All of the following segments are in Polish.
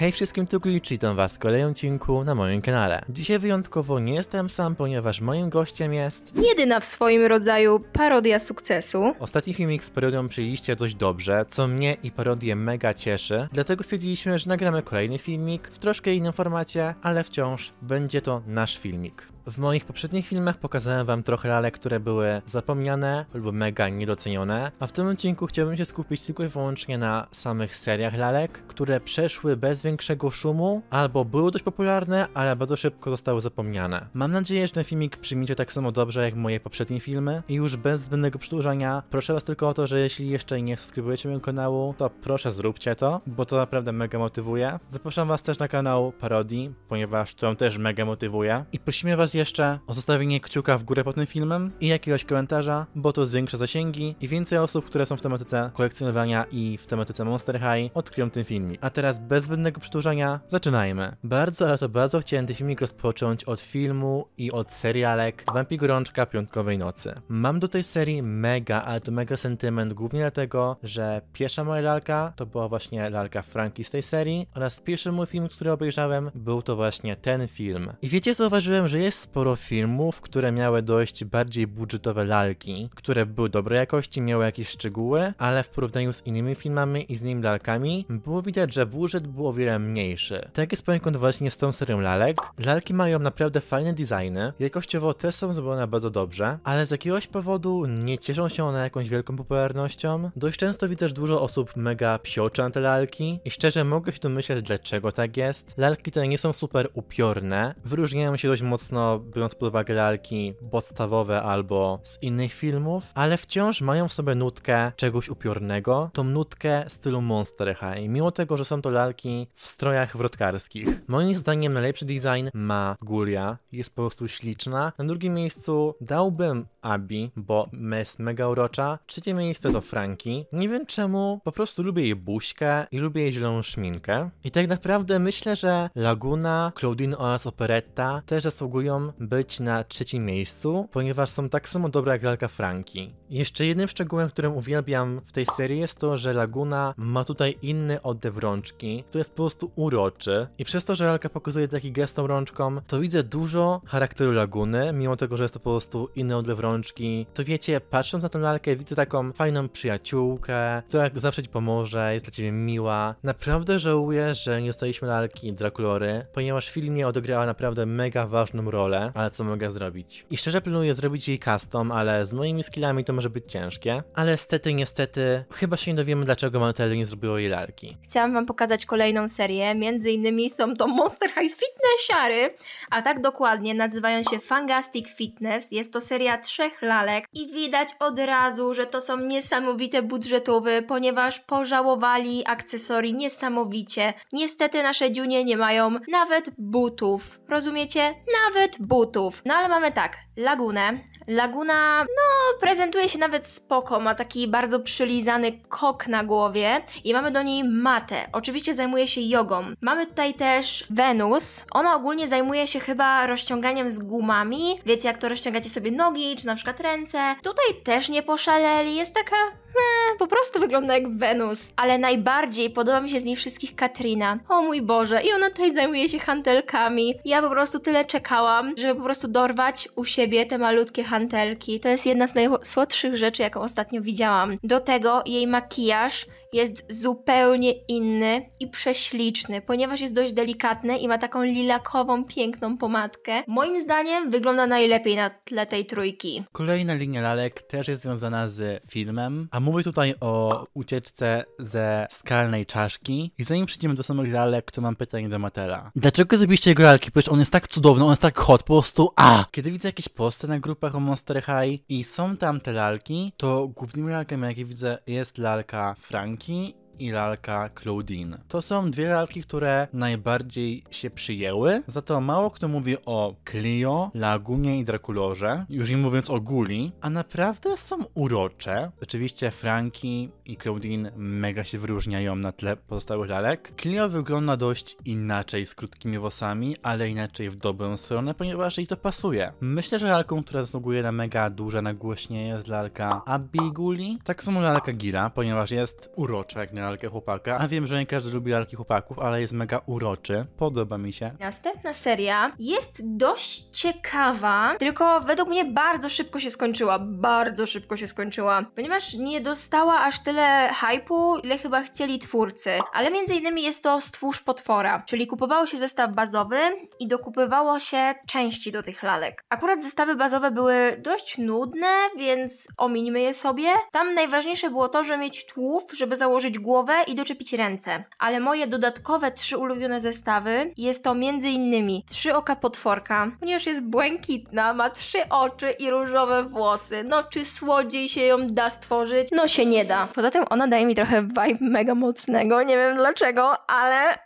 Hej wszystkim, tu Glitch, witam was w kolejnym odcinku na moim kanale. Dzisiaj wyjątkowo nie jestem sam, ponieważ moim gościem jest... Jedyna w swoim rodzaju parodia sukcesu. Ostatni filmik z parodią przyjęliście dość dobrze, co mnie i parodię mega cieszy, dlatego stwierdziliśmy, że nagramy kolejny filmik w troszkę innym formacie, ale wciąż będzie to nasz filmik. W moich poprzednich filmach pokazałem wam trochę lalek, które były zapomniane lub mega niedocenione, a w tym odcinku chciałbym się skupić tylko i wyłącznie na samych seriach lalek, które przeszły bez większego szumu, albo były dość popularne, ale bardzo szybko zostały zapomniane. Mam nadzieję, że ten filmik przyjmiecie tak samo dobrze jak moje poprzednie filmy i już bez zbędnego przedłużania proszę was tylko o to, że jeśli jeszcze nie subskrybujecie mojego kanału, to proszę zróbcie to, bo to naprawdę mega motywuje. Zapraszam was też na kanał parodii, ponieważ to też mega motywuje i prosimy was jeszcze o zostawienie kciuka w górę pod tym filmem i jakiegoś komentarza, bo to zwiększa zasięgi i więcej osób, które są w tematyce kolekcjonowania i w tematyce Monster High odkryją ten film. A teraz bez zbędnego przedłużania zaczynajmy. Bardzo, ale to bardzo chciałem ten filmik rozpocząć od filmu i od serialek Wampi Gorączka Piątkowej Nocy. Mam do tej serii mega, ale to mega sentyment, głównie dlatego, że pierwsza moja lalka to była właśnie lalka Franki z tej serii oraz pierwszy mój film, który obejrzałem był to właśnie ten film. I wiecie, zauważyłem, że jest sporo filmów, które miały dość bardziej budżetowe lalki, które były dobrej jakości, miały jakieś szczegóły, ale w porównaniu z innymi filmami i z innymi lalkami było widać, że budżet był o wiele mniejszy. Tak jest poniekąd właśnie z tą serią lalek. Lalki mają naprawdę fajne designy, jakościowo też są zrobione bardzo dobrze, ale z jakiegoś powodu nie cieszą się one jakąś wielką popularnością. Dość często widzę dużo osób mega psioczy na te lalki i szczerze mogę się domyślać dlaczego tak jest. Lalki te nie są super upiorne, wyróżniają się dość mocno biorąc pod uwagę lalki podstawowe albo z innych filmów, ale wciąż mają w sobie nutkę czegoś upiornego, tą nutkę stylu Monster High, mimo tego, że są to lalki w strojach wrotkarskich. Moim zdaniem najlepszy design ma Gulia, jest po prostu śliczna. Na drugim miejscu dałbym Abi, bo jest mega urocza. Trzecie miejsce to Franki. Nie wiem czemu, po prostu lubię jej buźkę i lubię jej zieloną szminkę. I tak naprawdę myślę, że Laguna, Claudine oraz Operetta też zasługują być na trzecim miejscu, ponieważ są tak samo dobre jak lalka Franki. Jeszcze jednym szczegółem, którym uwielbiam w tej serii jest to, że Laguna ma tutaj inny oddew rączki, który jest po prostu uroczy i przez to, że lalka pokazuje taki gest tą rączką, to widzę dużo charakteru Laguny, mimo tego, że jest to po prostu inny od rączki, to wiecie, patrząc na tę lalkę widzę taką fajną przyjaciółkę, która zawsze ci pomoże, jest dla ciebie miła. Naprawdę żałuję, że nie dostaliśmy lalki Draculory, ponieważ w filmie odegrała naprawdę mega ważną rolę ale co mogę zrobić? I szczerze planuję zrobić jej custom, ale z moimi skillami to może być ciężkie. Ale niestety, niestety, chyba się nie dowiemy, dlaczego Mattel nie zrobiło jej lalki. Chciałam wam pokazać kolejną serię, między innymi są to Monster High Fitnessiary, a tak dokładnie nazywają się Fangastic Fitness. Jest to seria trzech lalek i widać od razu, że to są niesamowite budżetowy, ponieważ pożałowali akcesorii niesamowicie. Niestety nasze dziunie nie mają nawet butów. Rozumiecie? Nawet butów. No ale mamy tak, lagunę. Laguna, no, prezentuje się nawet spoko, ma taki bardzo przylizany kok na głowie i mamy do niej matę. Oczywiście zajmuje się jogą. Mamy tutaj też Wenus. Ona ogólnie zajmuje się chyba rozciąganiem z gumami. Wiecie, jak to rozciągacie sobie nogi, czy na przykład ręce. Tutaj też nie poszaleli, jest taka hmm, prostu wygląda jak Wenus. Ale najbardziej podoba mi się z nich wszystkich Katrina. O mój Boże, i ona tutaj zajmuje się hantelkami. Ja po prostu tyle czekałam, żeby po prostu dorwać u siebie te malutkie hantelki. To jest jedna z najsłodszych rzeczy, jaką ostatnio widziałam. Do tego jej makijaż jest zupełnie inny i prześliczny, ponieważ jest dość delikatny i ma taką lilakową, piękną pomadkę. Moim zdaniem wygląda najlepiej na tle tej trójki. Kolejna linia lalek też jest związana z filmem, a mówię tutaj o ucieczce ze skalnej czaszki. I zanim przejdziemy do samych lalek, to mam pytanie do Matera. Dlaczego zrobiliście jego lalki? Przecież on jest tak cudowny, on jest tak hot, po prostu a! Kiedy widzę jakieś posty na grupach o Monster High i są tam te lalki, to głównym lalkiem, jakie widzę, jest lalka Frank Nanquim i lalka Claudine. To są dwie lalki, które najbardziej się przyjęły, za to mało kto mówi o Clio, Lagunie i Draculorze, już nie mówiąc o Guli, a naprawdę są urocze. Oczywiście Franki i Claudine mega się wyróżniają na tle pozostałych lalek. Clio wygląda dość inaczej, z krótkimi włosami, ale inaczej w dobrą stronę, ponieważ jej to pasuje. Myślę, że lalką, która zasługuje na mega duże nagłośnienie jest lalka Abiguli. Tak samo lalka Gila, ponieważ jest urocza jak na lalkę chłopaka. A wiem, że nie każdy lubi lalki chłopaków, ale jest mega uroczy. Podoba mi się. Następna seria jest dość ciekawa, tylko według mnie bardzo szybko się skończyła. Bardzo szybko się skończyła, ponieważ nie dostała aż tyle hypu, ile chyba chcieli twórcy. Ale między innymi jest to Stwórz Potwora, czyli kupowało się zestaw bazowy i dokupywało się części do tych lalek. Akurat zestawy bazowe były dość nudne, więc omińmy je sobie. Tam najważniejsze było to, że mieć tłów, żeby założyć głowę głowę i doczepić ręce. Ale moje dodatkowe trzy ulubione zestawy jest to m.in. trzy oka potworka, ponieważ jest błękitna, ma trzy oczy i różowe włosy. No czy słodziej się ją da stworzyć? No się nie da. Poza tym ona daje mi trochę vibe mega mocnego, nie wiem dlaczego, ale...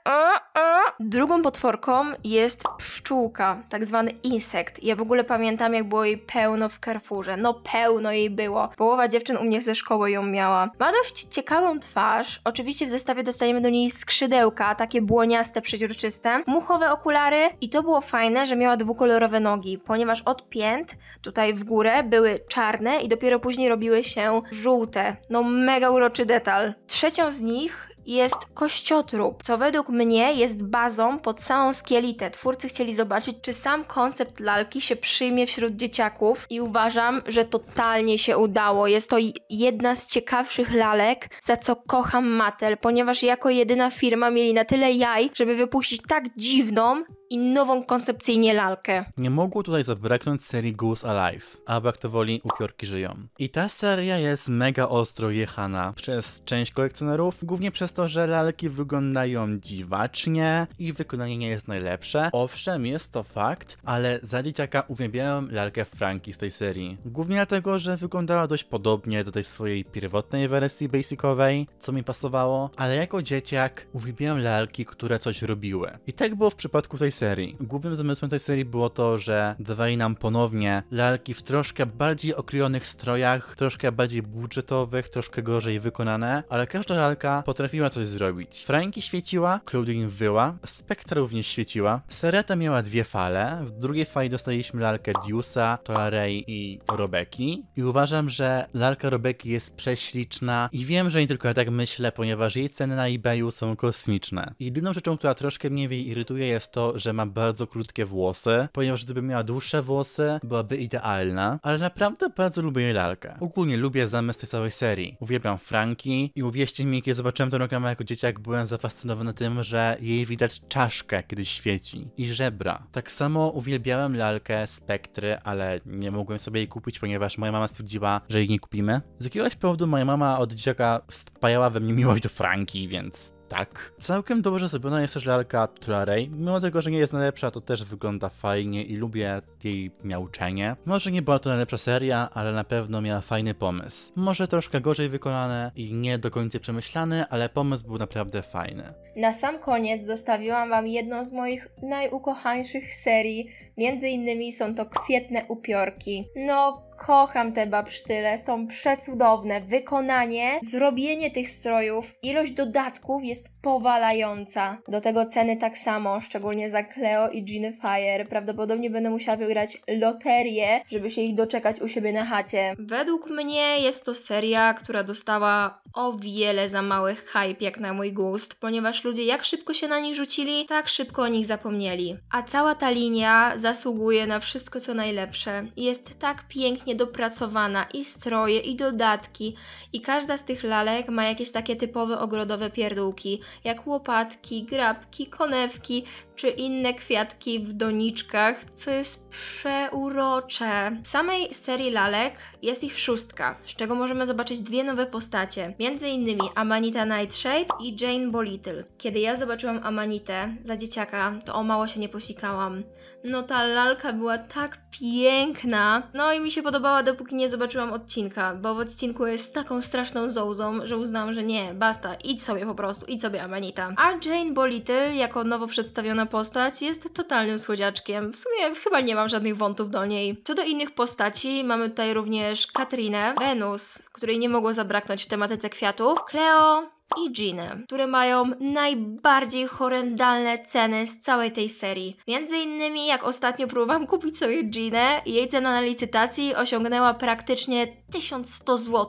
Drugą potworką jest pszczółka, tak zwany insekt. Ja w ogóle pamiętam jak było jej pełno w Carrefourze. No pełno jej było. Połowa dziewczyn u mnie ze szkoły ją miała. Ma dość ciekawą twarz, Oczywiście w zestawie dostajemy do niej skrzydełka, takie błoniaste, przeźroczyste, muchowe okulary i to było fajne, że miała dwukolorowe nogi, ponieważ od pięt tutaj w górę były czarne i dopiero później robiły się żółte. No mega uroczy detal. Trzecią z nich jest kościotrup, co według mnie jest bazą pod całą skielitę. Twórcy chcieli zobaczyć, czy sam koncept lalki się przyjmie wśród dzieciaków i uważam, że totalnie się udało. Jest to jedna z ciekawszych lalek, za co kocham Mattel, ponieważ jako jedyna firma mieli na tyle jaj, żeby wypuścić tak dziwną, i nową koncepcyjnie lalkę. Nie mogło tutaj zabraknąć serii Goose Alive, albo jak to woli Upiorki Żyją. I ta seria jest mega ostro jechana przez część kolekcjonerów, głównie przez to, że lalki wyglądają dziwacznie i wykonanie nie jest najlepsze. Owszem, jest to fakt, ale za dzieciaka uwielbiałem lalkę Franki z tej serii. Głównie dlatego, że wyglądała dość podobnie do tej swojej pierwotnej wersji basicowej, co mi pasowało, ale jako dzieciak uwielbiałem lalki, które coś robiły. I tak było w przypadku tej serii serii. Głównym zamysłem tej serii było to, że dawali nam ponownie lalki w troszkę bardziej okrojonych strojach, troszkę bardziej budżetowych, troszkę gorzej wykonane, ale każda lalka potrafiła coś zrobić. Franki świeciła, Claudine wyła, Spectra również świeciła. Sereta miała dwie fale, w drugiej fali dostaliśmy lalkę Deusa, Toarei i Robeki i uważam, że lalka Robeki jest prześliczna i wiem, że nie tylko ja tak myślę, ponieważ jej ceny na eBayu są kosmiczne. Jedyną rzeczą, która troszkę mnie w irytuje jest to, że ma bardzo krótkie włosy, ponieważ gdyby miała dłuższe włosy, byłaby idealna, ale naprawdę bardzo lubię jej lalkę. Ogólnie lubię zamysł tej całej serii. Uwielbiam Franki i uwierzcie mi, kiedy zobaczyłem tę reklamę jako dzieciak, byłem zafascynowany tym, że jej widać czaszkę, kiedy świeci i żebra. Tak samo uwielbiałem lalkę Spektry, ale nie mogłem sobie jej kupić, ponieważ moja mama stwierdziła, że jej nie kupimy. Z jakiegoś powodu moja mama od dzieciaka wpajała we mnie miłość do Franki, więc tak. Całkiem dobrze zrobiona jest też lalka Tularej. Mimo tego, że nie jest najlepsza, to też wygląda fajnie i lubię jej miauczenie. Może nie była to najlepsza seria, ale na pewno miała fajny pomysł. Może troszkę gorzej wykonane i nie do końca przemyślane, ale pomysł był naprawdę fajny. Na sam koniec zostawiłam Wam jedną z moich najukochańszych serii. Między innymi są to Kwietne Upiorki. No, kocham te babsztyle, są przecudowne. Wykonanie, zrobienie tych strojów, ilość dodatków jest jest powalająca. Do tego ceny tak samo, szczególnie za Cleo i Gin Fire. Prawdopodobnie będę musiała wygrać loterię, żeby się ich doczekać u siebie na chacie. Według mnie jest to seria, która dostała o wiele za małych hype jak na mój gust, ponieważ ludzie jak szybko się na nich rzucili, tak szybko o nich zapomnieli. A cała ta linia zasługuje na wszystko co najlepsze. Jest tak pięknie dopracowana i stroje i dodatki i każda z tych lalek ma jakieś takie typowe ogrodowe pierdółki jak łopatki, grabki, konewki czy inne kwiatki w doniczkach, co jest przeurocze. W samej serii lalek jest ich szóstka, z czego możemy zobaczyć dwie nowe postacie, między innymi Amanita Nightshade i Jane Bolittle. Kiedy ja zobaczyłam Amanitę za dzieciaka, to o mało się nie posikałam. No ta lalka była tak piękna, no i mi się podobała dopóki nie zobaczyłam odcinka, bo w odcinku jest taką straszną zołzą, że uznałam, że nie, basta, idź sobie po prostu, i sobie Amanita. A Jane Bolittle, jako nowo przedstawiona postać, jest totalnym słodziaczkiem. W sumie chyba nie mam żadnych wątów do niej. Co do innych postaci, mamy tutaj również Katrinę, Venus, której nie mogło zabraknąć w tematyce kwiatów, Cleo, i Ginny, które mają najbardziej horrendalne ceny z całej tej serii. Między innymi, jak ostatnio próbowałam kupić sobie Ginę, jej cena na licytacji osiągnęła praktycznie 1100 zł,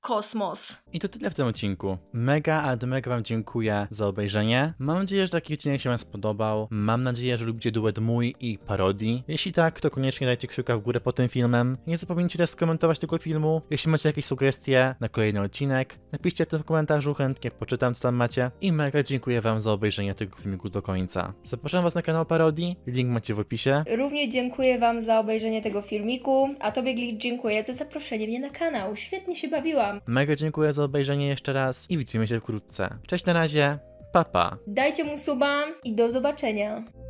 kosmos. I to tyle w tym odcinku. Mega, ale mega wam dziękuję za obejrzenie. Mam nadzieję, że taki odcinek się wam spodobał. Mam nadzieję, że lubicie duet mój i parodii. Jeśli tak, to koniecznie dajcie kciuka w górę pod tym filmem. Nie zapomnijcie też skomentować tego filmu. Jeśli macie jakieś sugestie na kolejny odcinek, napiszcie to w komentarzu, chętnie poczytam co tam macie. I mega dziękuję wam za obejrzenie tego filmiku do końca. Zapraszam was na kanał parodii, link macie w opisie. Również dziękuję wam za obejrzenie tego filmiku, a tobie Glitch dziękuję za zaproszenie mnie na kanał. Świetnie się bawiłam. Mega dziękuję za obejrzenie jeszcze raz i widzimy się wkrótce. Cześć na razie, papa. Pa. Dajcie mu suba i do zobaczenia.